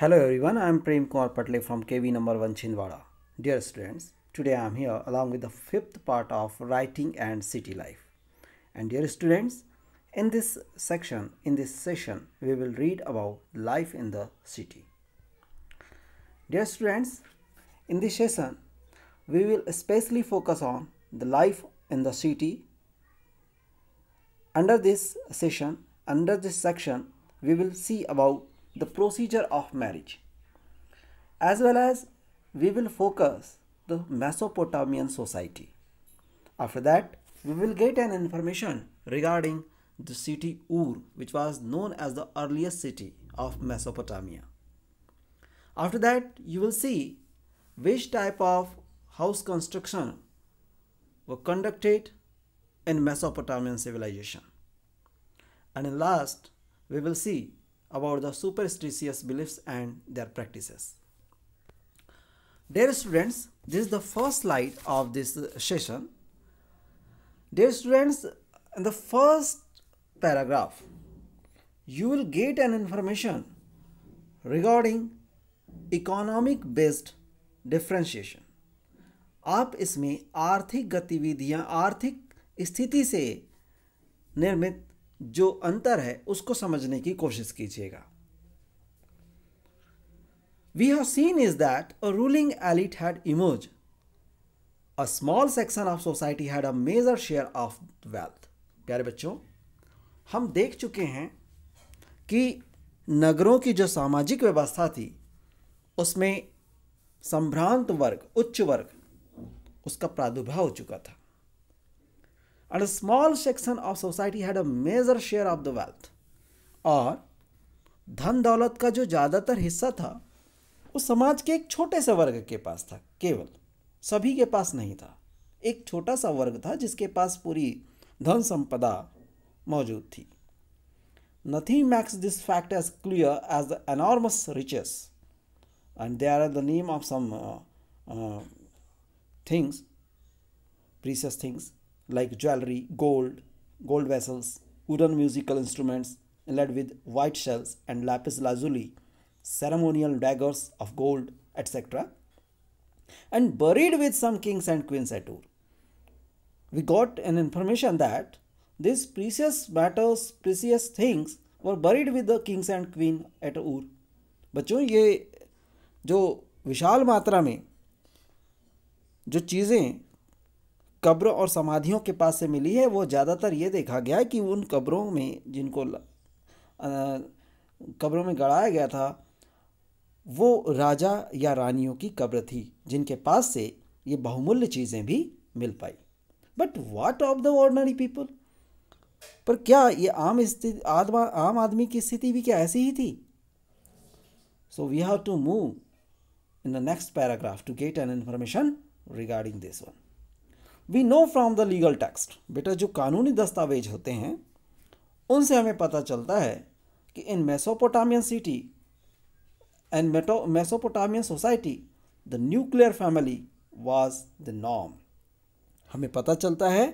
Hello everyone, I am Prem Kumar Patle from KV number 1 Chindwara. Dear students, today I am here along with the fifth part of writing and city life. And dear students, in this section, in this session, we will read about life in the city. Dear students, in this session, we will especially focus on the life in the city. Under this session, under this section, we will see about the procedure of marriage. As well as we will focus the Mesopotamian society. After that, we will get an information regarding the city Ur, which was known as the earliest city of Mesopotamia. After that, you will see which type of house construction were conducted in Mesopotamian civilization. And in last, we will see about the superstitious beliefs and their practices. Dear students, this is the first slide of this session. Dear students, in the first paragraph, you will get an information regarding economic based differentiation. आप इसमें आर्थिक गतिविधियां आर्थिक स्थिति से निर्मित जो अंतर है उसको समझने की कोशिश कीजिएगा we have seen is that a ruling elite had emerged a small section of society had a major share of wealth प्यारे बच्चों हम देख चुके हैं कि नगरों की जो सामाजिक व्यवस्था थी उसमें संभ्रांत वर्ग उच्च वर्ग उसका प्रादुर्भाव हो चुका था and a small section of society had a major share of the wealth और धन दौलत का जो ज़्यादातर हिस्सा था वो समाज के एक छोटे से वर्ग के पास था केवल सभी के पास नहीं था एक छोटा सा वर्ग था जिसके पास पूरी धन संपदा मौजूद थी Nothing makes this fact as clear as the enormous riches, and they are the name of some uh, uh, things, precious things, like jewelry, gold, gold vessels, wooden musical instruments inlaid with white shells and lapis lazuli, ceremonial daggers of gold, etc. And buried with some kings and queens at Ur. We got an information that these precious matters, precious things were buried with the kings and queen at Ur. बच्चों ये जो विशाल मात्रा में जो चीज़ें कब्रों और समाधियों के पास से मिली है वो ज़्यादातर ये देखा गया है कि उन कब्रों में जिनको कब्रों में गड़ाया गया था वो राजा या रानियों की कब्र थी जिनके पास से ये बहुमूल्य चीज़ें भी मिल पाई but what of the ordinary people पर क्या ये आम स्थिति आम आदमी की स्थिति भी क्या ऐसी ही थी so we have to move in the next paragraph to get an information regarding this one we know from the legal text बेटा जो कानूनी दस्तावेज होते हैं उनसे हमें पता चलता है कि इन मेसोपोटामियन सिटी एंड मेटो Mesopotamian society the nuclear family was the नॉम हमें पता चलता है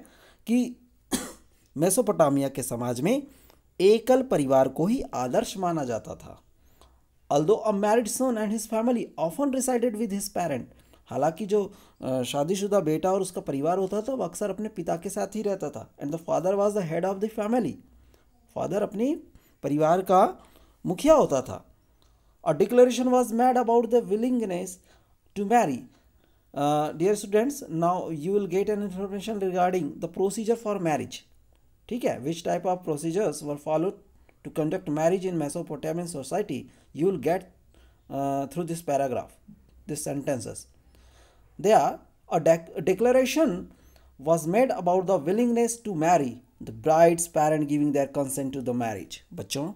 कि मेसोपोटामिया के समाज में एकल परिवार को ही आदर्श माना जाता था although a married son and his family often resided with his parent हालांकि जो शादीशुदा बेटा और उसका परिवार होता था वो अक्सर अपने पिता के साथ ही रहता था and the father was the head of the family father अपने परिवार का मुखिया होता था a declaration was made about the willingness to marry dear students now you will get an information regarding the procedure for marriage ठीक है which type of procedures were followed to conduct marriage in Mesopotamian society you will get through this paragraph this sentences There, a, dec a declaration was made about the willingness to marry, the bride's parent giving their consent to the marriage. बच्चों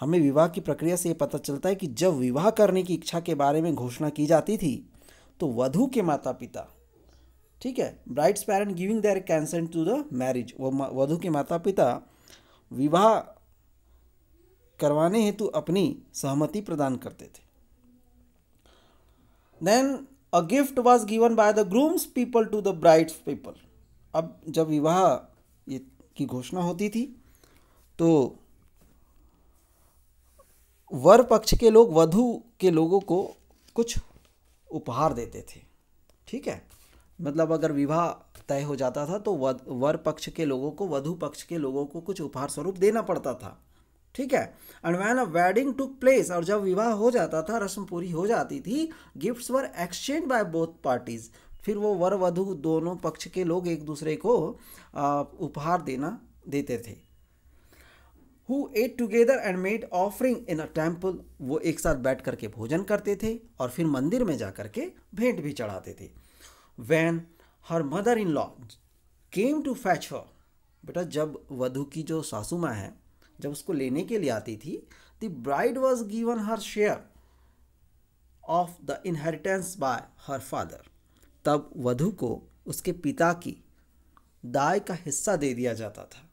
हमें विवाह की प्रक्रिया से ये पता चलता है कि जब विवाह करने की इच्छा के बारे में घोषणा की जाती थी तो वधु के माता पिता ठीक है bride's parent giving their consent to the marriage वो वधु के माता पिता विवाह करवाने हेतु अपनी सहमति प्रदान करते थे then a gift was given by the groom's people to the bride's people अब जब विवाह की घोषणा होती थी तो वर पक्ष के लोग वधु के लोगों को कुछ उपहार देते थे ठीक है मतलब अगर विवाह तय हो जाता था तो वर पक्ष के लोगों को वधु पक्ष के लोगों को कुछ उपहार स्वरूप देना पड़ता था ठीक है and when a wedding took place और जब विवाह हो जाता था रस्म पूरी हो जाती थी gifts were exchange by both parties फिर वो वर वधु दोनों पक्ष के लोग एक दूसरे को उपहार देना देते थे who ate together and made offering in a temple वो एक साथ बैठ करके भोजन करते थे और फिर मंदिर में जा करके भेंट भी चढ़ाते थे when her mother in law came to fetch her बेटा जब वधु की जो सासू माँ है जब उसको लेने के लिए आती थी the bride was given her share of the inheritance by her father तब वधु को उसके पिता की दाय का हिस्सा दे दिया जाता था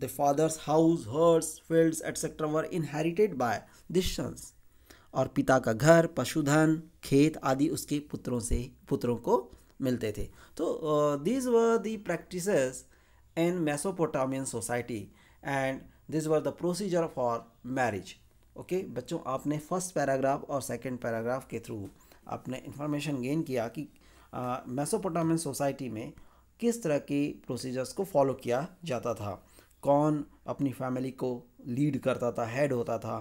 the father's house herds fields etcetera were inherited by the sons और पिता का घर पशुधन खेत आदि उसके पुत्रों से पुत्रों को मिलते थे तो these were the practice in Mesopotamian society and this were the procedure for marriage okay बच्चों आपने फर्स्ट पैराग्राफ और सेकेंड पैराग्राफ के थ्रू आपने इन्फॉर्मेशन गेन किया कि मेसोपोटामियन सोसाइटी में किस तरह के प्रोसीजर्स को फॉलो किया जाता था कौन अपनी फैमिली को लीड करता था हेड होता था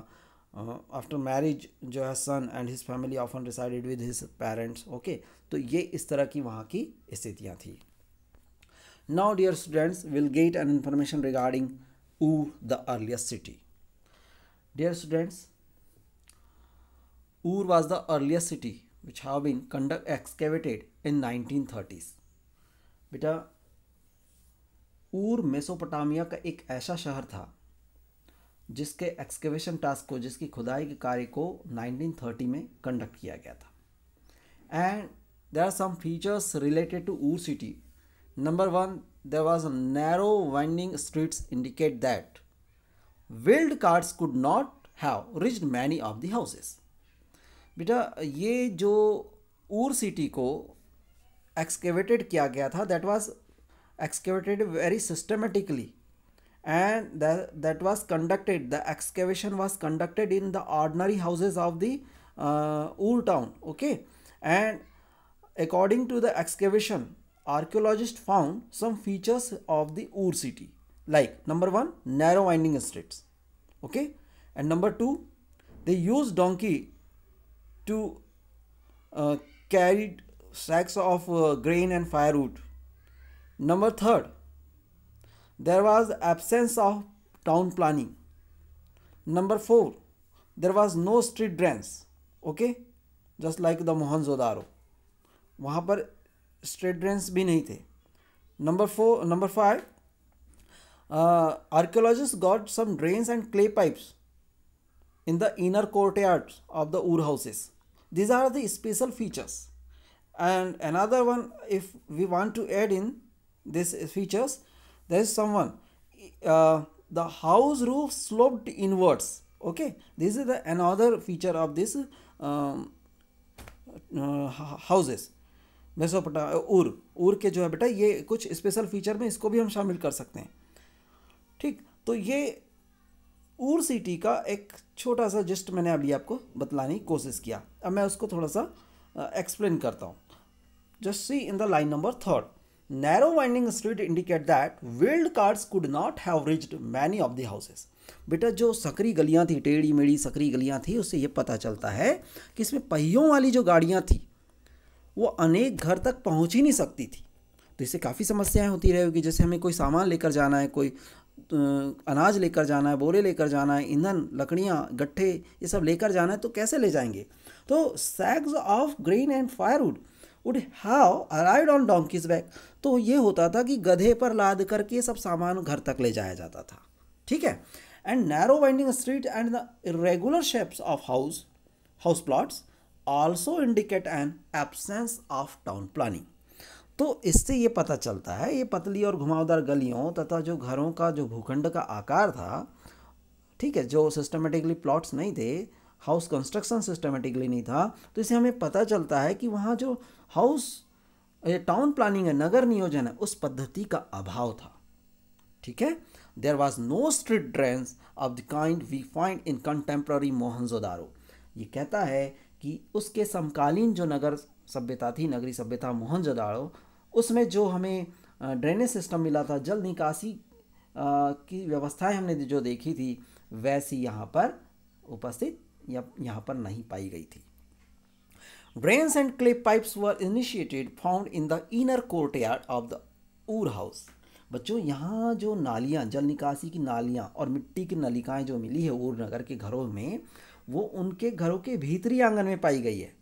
आफ्टर मैरिज जो है son and his family often resided with his parents okay तो ये इस तरह की वहाँ की स्थितियाँ थी now dear students will get an information regarding U, the earliest city. Dear students, Ur was the earliest city which have been conduct excavated in 1930s. बेटा ऊर मेसोपोटामिया का एक ऐसा शहर था जिसके एक्सकेवेशन टास्क को जिसकी खुदाई के कार्य को 1930 में कंडक्ट किया गया था and there are some features related to Ur city Number one, there was narrow winding streets indicate that wheeled carts could not have reached many of the houses. बेटा ये जो ऊर सिटी को excavated किया गया था that was excavated very systematically and that, that was conducted the excavation was conducted in the ordinary houses of the uh, old town okay and according to the excavation archaeologists found some features of the Ur city like number 1 narrow winding streets okay and number 2 they used donkey to uh, carry sacks of uh, grain and firewood number 3 there was absence of town planning number 4 there was no street drains okay just like the mohenjo daro वहाँ पर straight drains भी नहीं थे number four number five archaeologists got some drains and clay pipes in the inner courtyards of the Ur houses. These are the special features. And another one, if we want to add in these features, there is someone. Uh, the house roof sloped inwards. Okay, this is the another feature of this um, uh, houses. मेसोपटा Ur Ur के जो है बेटा ये कुछ special feature में इसको भी हम शामिल कर सकते हैं ठीक तो ये ऊर सिटी का एक छोटा सा जिस्ट मैंने अभी आपको बतलाने की कोशिश किया अब मैं उसको थोड़ा सा एक्सप्लेन करता हूँ just see in the line number third narrow winding street indicate that wheeled carts could not have reached many of the houses बेटा जो सकरी गलियाँ थी टेढ़ी मेढ़ी सकरी गलियाँ थी उससे ये पता चलता है कि इसमें पहियों वाली जो गाड़ियाँ थी वो अनेक घर तक पहुंच ही नहीं सकती थी तो इससे काफ़ी समस्याएं होती रहेगी जैसे हमें कोई सामान लेकर जाना है कोई अनाज लेकर जाना है बोरे लेकर जाना है ईंधन लकड़ियाँ गट्ठे ये सब लेकर जाना है तो कैसे ले जाएंगे तो sacks of grain and firewood would have arrived on donkeys back तो ये होता था कि गधे पर लाद करके सब सामान घर तक ले जाया जाता था ठीक है and narrow winding street and the regular shapes of house house plots also indicate an absence of town planning तो इससे ये पता चलता है ये पतली और घुमावदार गलियों तथा जो घरों का जो भूखंड का आकार था ठीक है जो सिस्टमेटिकली प्लॉट्स नहीं थे हाउस कंस्ट्रक्शन सिस्टमेटिकली नहीं था तो इससे हमें पता चलता है कि वहाँ जो हाउस ये टाउन प्लानिंग है नगर नियोजन है उस पद्धति का अभाव था ठीक है there was no street drains of the kind we find in contemporary Mohenjodaro ये कहता है कि उसके समकालीन जो नगर सभ्यता थी नगरी सभ्यता मोहनजोदाड़ो उसमें जो हमें ड्रेनेज सिस्टम मिला था जल निकासी की व्यवस्थाएं हमने जो देखी थी वैसी यहाँ पर उपस्थित या यहाँ पर नहीं पाई गई थी and clay pipes were initiated found in the inner courtyard of the Ur house बच्चों यहाँ जो नालियाँ जल निकासी की नालियाँ और मिट्टी की नलिकाएँ जो मिली है ऊर नगर के घरों में वो उनके घरों के भीतरी आंगन में पाई गई है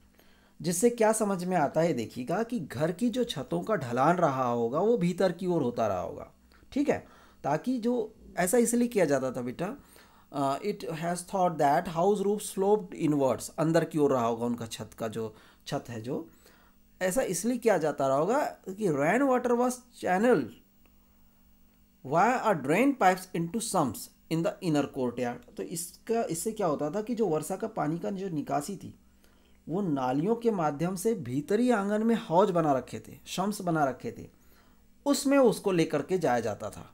जिससे क्या समझ में आता है देखिएगा कि घर की जो छतों का ढलान रहा होगा वो भीतर की ओर होता रहा होगा ठीक है ताकि जो ऐसा इसलिए किया जाता था बेटा it has thought that house roof sloped inwards अंदर की ओर रहा होगा उनका छत का जो छत है जो ऐसा इसलिए किया जाता रहा होगा कि rain water was channel via drain pipes into sumps in the inner courtyard तो इसका इससे क्या होता था कि जो वर्षा का पानी का जो निकासी थी वो नालियों के माध्यम से भीतरी आंगन में हौज बना रखे थे शम्स बना रखे थे उसमें उसको लेकर के जाया जाता था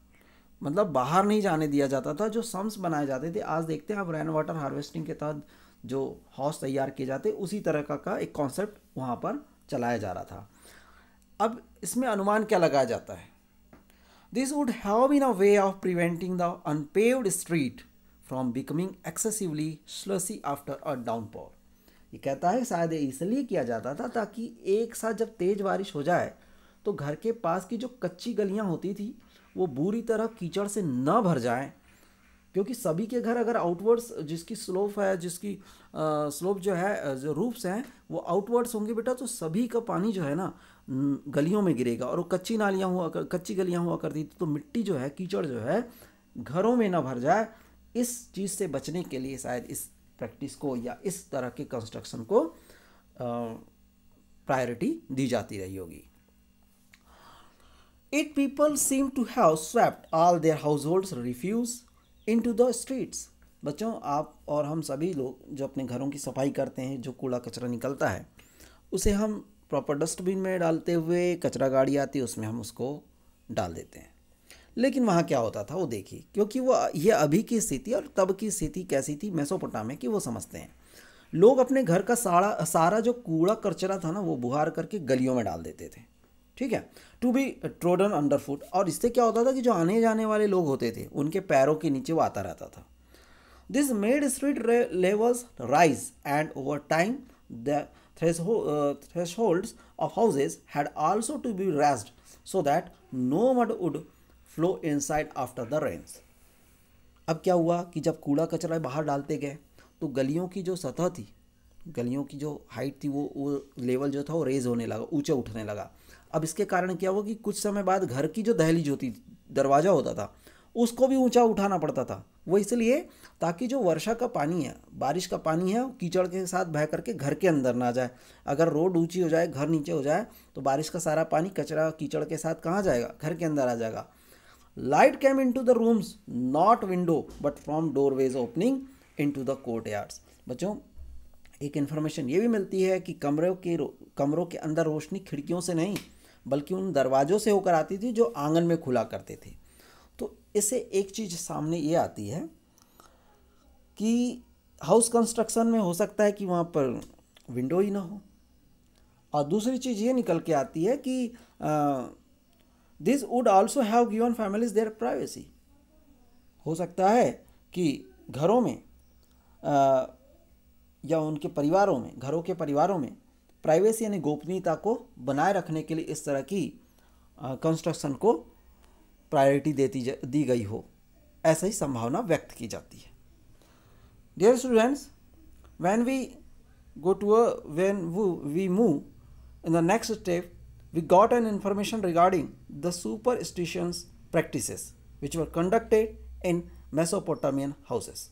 मतलब बाहर नहीं जाने दिया जाता था जो सम्स बनाए जाते थे आज देखते हैं आप रेन वाटर हार्वेस्टिंग के तहत जो हौज तैयार किए जाते उसी तरह का, का एक कॉन्सेप्ट वहाँ पर चलाया जा रहा था अब इसमें अनुमान क्या लगाया जाता है This would have been a way of preventing the unpaved street from becoming excessively slushy after a downpour. ये कहता है शायद ये इसलिए किया जाता था ताकि एक साथ जब तेज़ बारिश हो जाए तो घर के पास की जो कच्ची गलियां होती थी वो बुरी तरह कीचड़ से न भर जाएं क्योंकि सभी के घर अगर आउटवर्ड्स जिसकी स्लोप है जिसकी स्लोप जो है जो रूप्स हैं वो आउटवर्ड्स होंगे बेटा तो सभी का पानी जो है ना गलियों में गिरेगा और वो कच्ची नालियाँ हुआ कर कच्ची गलियाँ हुआ करती थी तो मिट्टी जो है कीचड़ जो है घरों में ना भर जाए इस चीज़ से बचने के लिए शायद इस प्रैक्टिस को या इस तरह के कंस्ट्रक्शन को प्रायोरिटी दी जाती रही होगी it people seem to have swept all their household refuse into the streets बच्चों आप और हम सभी लोग जो अपने घरों की सफाई करते हैं जो कूड़ा कचरा निकलता है उसे हम प्रॉपर डस्टबिन में डालते हुए कचरा गाड़ी आती है उसमें हम उसको डाल देते हैं लेकिन वहाँ क्या होता था वो देखिए क्योंकि वो ये अभी की स्थिति और तब की स्थिति कैसी थी मैसोपोटामे की वो समझते हैं लोग अपने घर का सारा सारा जो कूड़ा कचरा था ना वो बुहार करके गलियों में डाल देते थे ठीक है to be trodden under foot और इससे क्या होता था कि जो आने जाने वाले लोग होते थे उनके पैरों के नीचे वो आता रहता था this made street levels rise and over time the Uh, thresholds of houses had also to be raised so that no mud would flow inside after the rains. अब क्या हुआ कि जब कूड़ा कचरा बाहर डालते गए तो गलियों की जो सतह थी गलियों की जो हाइट थी वो वो लेवल जो था वो रेज होने लगा ऊंचे उठने लगा अब इसके कारण क्या हुआ कि कुछ समय बाद घर की जो दहलीज होती दरवाज़ा होता था उसको भी ऊंचा उठाना पड़ता था वो इसलिए ताकि जो वर्षा का पानी है बारिश का पानी है कीचड़ के साथ बह करके घर के अंदर ना जाए अगर रोड ऊंची हो जाए घर नीचे हो जाए तो बारिश का सारा पानी कचरा कीचड़ के साथ कहाँ जाएगा घर के अंदर आ जाएगा light came into the rooms not window but from doorways opening into the courtyards बच्चों एक इन्फॉर्मेशन ये भी मिलती है कि कमरों के कमरों के अंदर रोशनी खिड़कियों से नहीं बल्कि उन दरवाज़ों से होकर आती थी जो आंगन में खुला करते थे इससे एक चीज़ सामने ये आती है कि हाउस कंस्ट्रक्शन में हो सकता है कि वहाँ पर विंडो ही ना हो और दूसरी चीज़ ये निकल के आती है कि this would also have given families their privacy हो सकता है कि घरों में आ, या उनके परिवारों में घरों के परिवारों में प्राइवेसी यानी गोपनीयता को बनाए रखने के लिए इस तरह की कंस्ट्रक्शन को प्रायोरिटी देती दी गई हो ऐसा ही संभावना व्यक्त की जाती है dear students when we go to a when we move in the next step we got an information regarding the superstitions practice which were conducted in Mesopotamian houses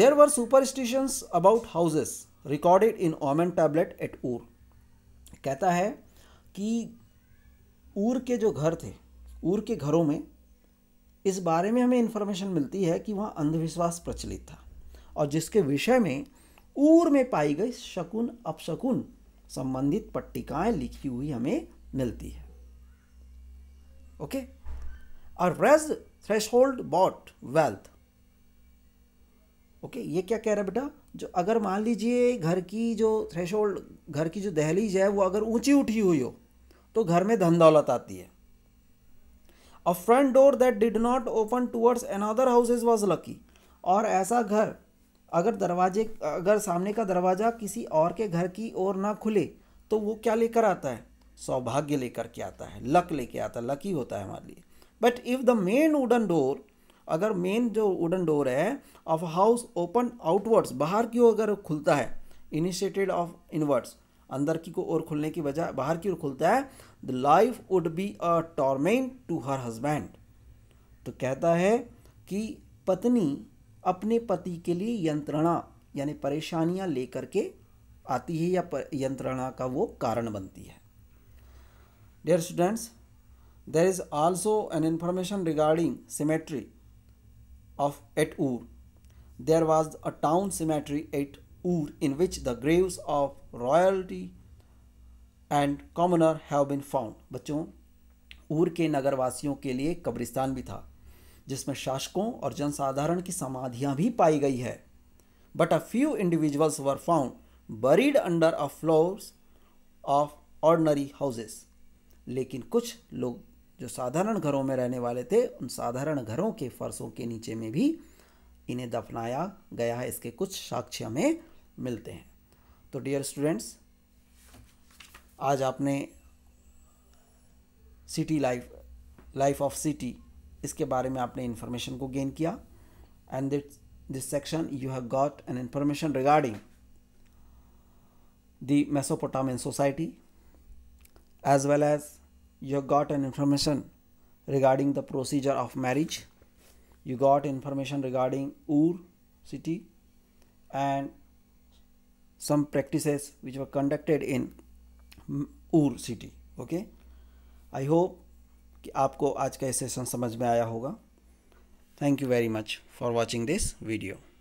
there were superstitions about houses recorded in omen tablets eight ऊर कहता है कि ऊर के जो घर थे ऊर के घरों में इस बारे में हमें इन्फॉर्मेशन मिलती है कि वहाँ अंधविश्वास प्रचलित था और जिसके विषय में ऊर में पाई गई शकुन अपशकुन संबंधित पट्टिकाएं लिखी हुई हमें मिलती है ओके और raise threshold brought wealth okay ये क्या कह रहा है बेटा जो अगर मान लीजिए घर की जो थ्रेश होल्ड घर की जो दहलीज है वो अगर ऊंची उठी हुई हो तो घर में धन दौलत आती है a front door that did not open towards another houses was lucky और ऐसा घर अगर दरवाजे अगर सामने का दरवाज़ा किसी और के घर की ओर ना खुले तो वो क्या लेकर आता है सौभाग्य लेकर के आता है लक लेके आता है लकी होता है हमारे लिए but if the main wooden door अगर मेन जो वुडन डोर है ऑफ हाउस ओपन आउटवर्ड्स बाहर की ओर अगर खुलता है इनिशिएटेड ऑफ इनवर्ड्स अंदर की को ओर खुलने की बजाय बाहर की ओर खुलता है the life would be a torment to her husband तो कहता है कि पत्नी अपने पति के लिए यंत्रणा यानी परेशानियां लेकर के आती है या यंत्रणा का वो कारण बनती है dear students there is also an information regarding cemetery of at Ur there was a town cemetery at Ur in which the graves of royalty and commoner have been found बच्चों ऊर के नगरवासियों के लिए कब्रिस्तान भी था जिसमें शासकों और जनसाधारण की समाधियां भी पाई गई है but a few individuals were found buried under a floors of ordinary houses लेकिन कुछ लोग जो साधारण घरों में रहने वाले थे उन साधारण घरों के फर्शों के नीचे में भी इन्हें दफनाया गया है इसके कुछ साक्ष्य हमें मिलते हैं तो डियर स्टूडेंट्स आज आपने city life life of city इसके बारे में आपने इन्फॉर्मेशन को गेन किया एंड दिट this section you have got an information regarding the Mesopotamian society as well as you have got an information regarding the procedure of marriage you got information regarding Ur city and some practice which were conducted in Ur city okay I hope कि आपको आज का ये session समझ में आया होगा thank you very much for watching this video